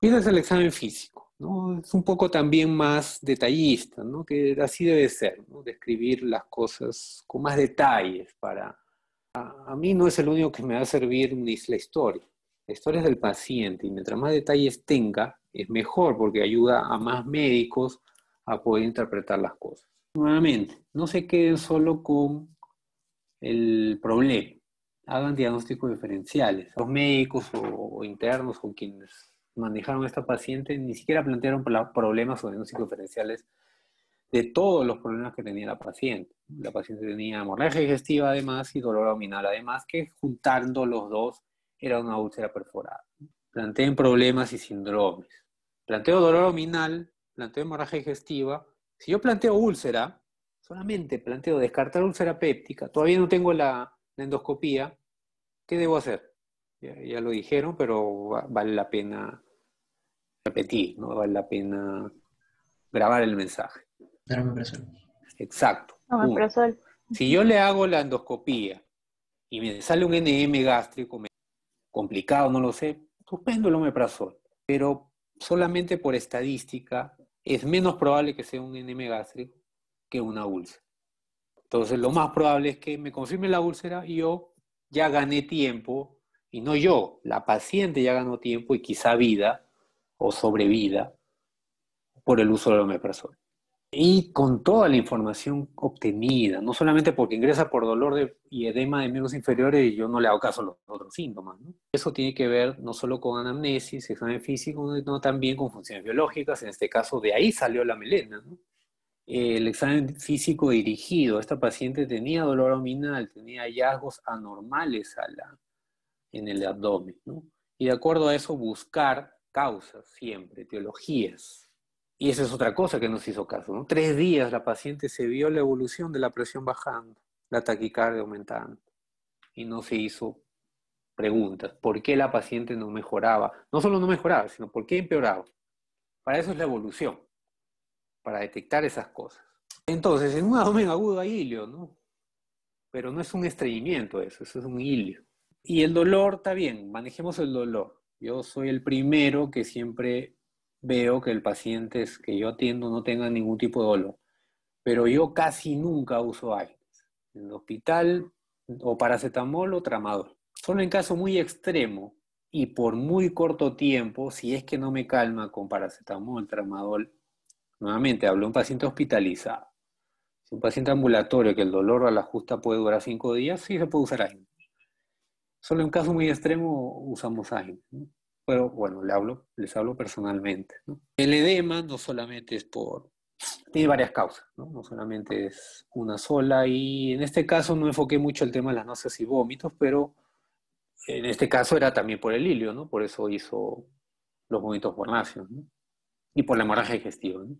en el examen físico, ¿no? Es un poco también más detallista, ¿no? Que así debe ser, ¿no? Describir las cosas con más detalles para... A, mí no es el único que me va a servir ni es la historia. La historia es del paciente y mientras más detalles tenga, es mejor porque ayuda a más médicos a poder interpretar las cosas. Nuevamente, no se queden solo con el problema. Hagan diagnósticos diferenciales. Los médicos o, internos con quienes manejaron a esta paciente ni siquiera plantearon problemas o diagnósticos diferenciales de todos los problemas que tenía la paciente. La paciente tenía hemorragia digestiva además y dolor abdominal además, que juntando los dos era una úlcera perforada. Planteen problemas y síndromes. Planteo dolor abdominal, planteo hemorragia digestiva. Si yo planteo úlcera, solamente planteo descartar úlcera péptica, todavía no tengo la, endoscopía, ¿qué debo hacer? ya, lo dijeron, pero vale la pena repetir, ¿no? Vale la pena grabar el mensaje. omeprazol? Exacto. Si yo le hago la endoscopía y me sale un NM gástrico complicado, no lo sé, suspendo el omeprazol. Pero solamente por estadística es menos probable que sea un NM gástrico que una úlcera. Entonces lo más probable es que me confirme la úlcera y yo ya gané tiempo, y no yo, la paciente ya ganó tiempo y quizá vida o sobrevida por el uso de la omeprazol. Y con toda la información obtenida, no solamente porque ingresa por dolor de, y edema de miembros inferiores y yo no le hago caso a los otros síntomas. Eso tiene que ver no solo con anamnesis, examen físico, sino también con funciones biológicas. En este caso, de ahí salió la melena. el examen físico dirigido. Esta paciente tenía dolor abdominal, tenía hallazgos anormales a la, en el abdomen. Y de acuerdo a eso, buscar causas siempre, teologías. Y esa es otra cosa que nos hizo caso. Tres días la paciente se vio la evolución de la presión bajando, la taquicardia aumentando. Y no se hizo preguntas. ¿Por qué la paciente no mejoraba? No solo no mejoraba, sino por qué empeoraba. Para eso es la evolución, para detectar esas cosas. Entonces, en un abdomen agudo hay ¿no? Pero no es un estreñimiento eso, eso es un hilio. Y el dolor está bien, manejemos el dolor. Yo soy el primero que siempre veo que el paciente que yo atiendo no tenga ningún tipo de dolor, pero yo casi nunca uso aires. En el hospital, o paracetamol o tramadol. Solo en caso muy extremo y por muy corto tiempo, si es que no me calma con paracetamol, tramadol, nuevamente hablo de un paciente hospitalizado. Si un paciente ambulatorio que el dolor a la justa puede durar cinco días, sí se puede usar Solo en un caso muy extremo usamos ágil. Pero bueno, le hablo, les hablo personalmente. ¿no? El edema no solamente es por... Tiene varias causas, ¿no? solamente es una sola. Y en este caso no enfoqué mucho el tema de las náuseas y vómitos, pero en este caso era también por el hilio, ¿no? Por eso hizo los vómitos por náuseas, Y por la hemorragia digestiva, ¿no?